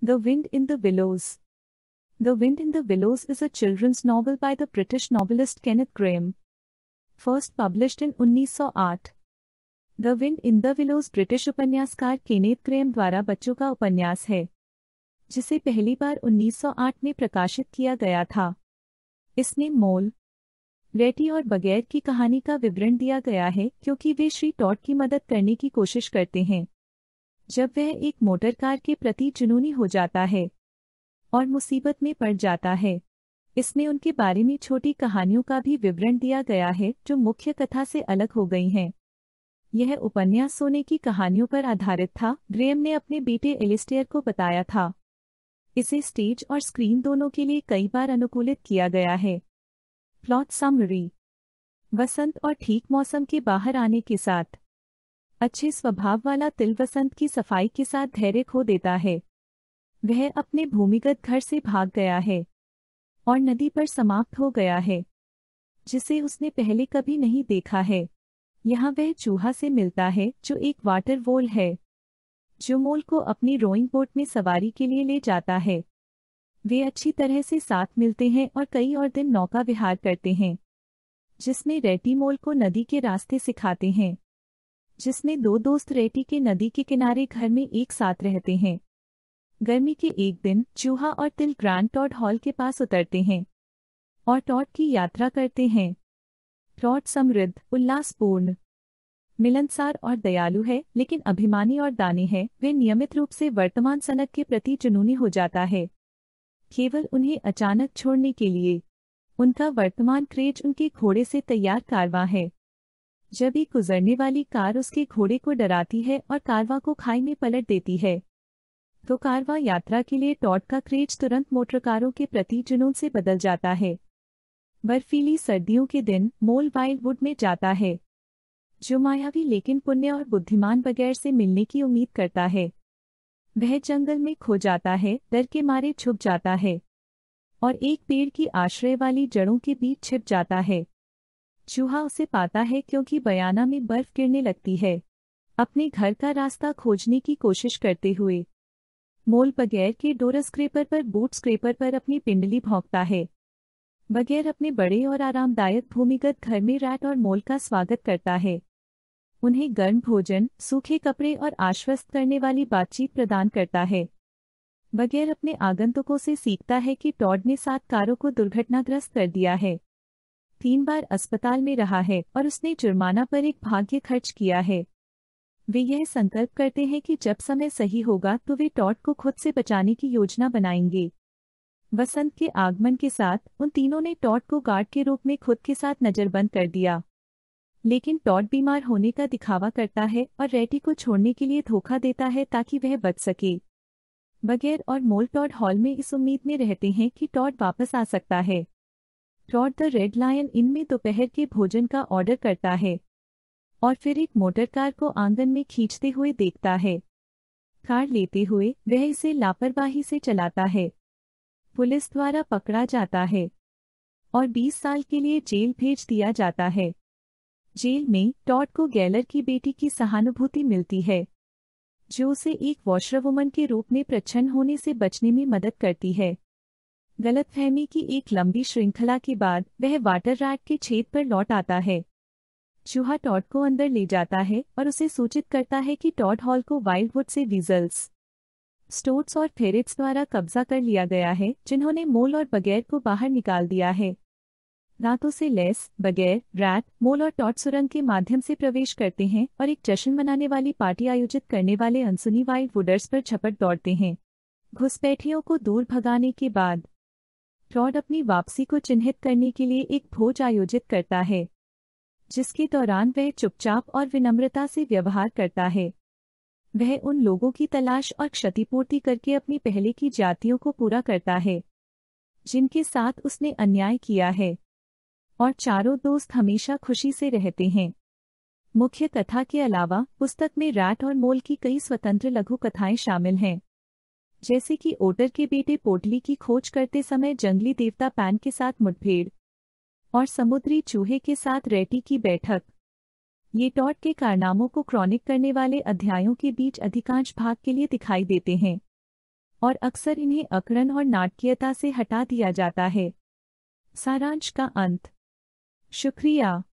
The Wind in the Willows. The Wind in the Willows is a children's novel by the British novelist Kenneth Graham. First published in 1908. The Wind in the Willows British उपन्यासकार Kenneth Graham द्वारा बच्चों का उपन्यास है जिसे पहली बार 1908 में प्रकाशित किया गया था इसमें मोल रेटी और बगैर की कहानी का विवरण दिया गया है क्योंकि वे श्री टॉट की मदद करने की कोशिश करते हैं जब वह एक मोटरकार के प्रति जुनूनी हो जाता है और मुसीबत में पड़ जाता है इसमें उनके बारे में छोटी कहानियों का भी विवरण दिया गया है जो मुख्य कथा से अलग हो गई हैं यह उपन्यास सोने की कहानियों पर आधारित था ग्रेम ने अपने बेटे एलिस्टेयर को बताया था इसे स्टेज और स्क्रीन दोनों के लिए कई बार अनुकूलित किया गया है प्लॉट समरी वसंत और ठीक मौसम के बाहर आने के साथ अच्छे स्वभाव वाला तिल वसंत की सफाई के साथ धैर्य खो देता है वह अपने भूमिगत घर से भाग गया है और नदी पर समाप्त हो गया है जिसे उसने पहले कभी नहीं देखा है यहाँ वह चूहा से मिलता है जो एक वाटर वोल है जो मोल को अपनी रोइंग बोट में सवारी के लिए ले जाता है वे अच्छी तरह से साथ मिलते हैं और कई और दिन नौका विहार करते हैं जिसमें रेटी मोल को नदी के रास्ते सिखाते हैं जिसमें दो दोस्त रेटी के नदी के किनारे घर में एक साथ रहते हैं गर्मी के एक दिन चूहा और तिल ग्रांड टॉट हॉल के पास उतरते हैं और टॉट की यात्रा करते हैं टॉट समृद्ध उल्लासपूर्ण मिलनसार और दयालु है लेकिन अभिमानी और दानी है वे नियमित रूप से वर्तमान सनक के प्रति जुनूनी हो जाता है केवल उन्हें अचानक छोड़ने के लिए उनका वर्तमान क्रेज उनके घोड़े से तैयार कारवा है जब एक गुजरने वाली कार उसके घोड़े को डराती है और कारवा को खाई में पलट देती है तो कारवा यात्रा के लिए टॉट का क्रेज तुरंत मोटरकारों के प्रति जुनून से बदल जाता है बर्फीली सर्दियों के दिन मोल वाइल्डवुड में जाता है जो मायावी लेकिन पुण्य और बुद्धिमान बगैर से मिलने की उम्मीद करता है वह जंगल में खो जाता है डर के मारे छुप जाता है और एक पेड़ की आश्रय वाली जड़ों के बीच छिप जाता है चूहा उसे पाता है क्योंकि बयाना में बर्फ गिरने लगती है अपने घर का रास्ता खोजने की कोशिश करते हुए मोल बगैर के डोरा स्क्रेपर पर बूट स्क्रेपर पर अपनी पिंडली भोंकता है बगैर अपने बड़े और आरामदायक भूमिगत घर में रैट और मोल का स्वागत करता है उन्हें गर्म भोजन सूखे कपड़े और आश्वस्त करने वाली बातचीत प्रदान करता है बगैर अपने आगंतुकों से सीखता है कि टॉड ने सात कारों को दुर्घटनाग्रस्त कर दिया है तीन बार अस्पताल में रहा है और उसने जुर्माना पर एक भाग्य खर्च किया है वे यह संकल्प करते हैं कि जब समय सही होगा तो वे टॉट को खुद से बचाने की योजना बनाएंगे वसंत के आगमन के साथ उन तीनों ने टॉट को गार्ड के रूप में खुद के साथ नज़रबंद कर दिया लेकिन टॉट बीमार होने का दिखावा करता है और रेटी को छोड़ने के लिए धोखा देता है ताकि वह बच सके बगैर और मोल टॉट हॉल में इस उम्मीद में रहते हैं कि टॉट वापस आ सकता है टॉट द रेड लायन इनमें दोपहर के भोजन का ऑर्डर करता है और फिर एक मोटरकार को आंगन में खींचते हुए देखता है कार लेते हुए वह इसे लापरवाही से चलाता है पुलिस द्वारा पकड़ा जाता है और 20 साल के लिए जेल भेज दिया जाता है जेल में टॉट को गैलर की बेटी की सहानुभूति मिलती है जो उसे एक वॉशरवुमन के रूप में प्रच्छन्न होने से बचने में मदद करती है गलतफहमी की एक लंबी श्रृंखला के बाद वह वाटर रैट के छेद पर लौट आता है चूहा टॉड को अंदर ले जाता है और उसे सूचित करता है कि टॉड हॉल को वाइल्डवुड से डीजल्स स्टोट्स और फेरिट्स द्वारा कब्जा कर लिया गया है जिन्होंने मोल और बगैर को बाहर निकाल दिया है दांतों से लेस बगैर रैट मोल और टॉट सुरंग के माध्यम से प्रवेश करते हैं और एक जश्न मनाने वाली पार्टी आयोजित करने वाले अनसुनी वाइल्ड वुडर्स पर छपट दौड़ते हैं घुसपैठियों को दूर भगाने के बाद टॉड अपनी वापसी को चिन्हित करने के लिए एक भोज आयोजित करता है जिसके दौरान वह चुपचाप और विनम्रता से व्यवहार करता है वह उन लोगों की तलाश और क्षतिपूर्ति करके अपनी पहले की जातियों को पूरा करता है जिनके साथ उसने अन्याय किया है और चारों दोस्त हमेशा खुशी से रहते हैं मुख्य कथा के अलावा पुस्तक में रैट और मोल की कई स्वतंत्र लघु कथाएं शामिल हैं जैसे कि ओटर के बेटे पोटली की खोज करते समय जंगली देवता पैन के साथ मुठभेड़ और समुद्री चूहे के साथ रेटी की बैठक ये टॉट के कारनामों को क्रॉनिक करने वाले अध्यायों के बीच अधिकांश भाग के लिए दिखाई देते हैं और अक्सर इन्हें अकड़न और नाटकीयता से हटा दिया जाता है सारांश का अंत शुक्रिया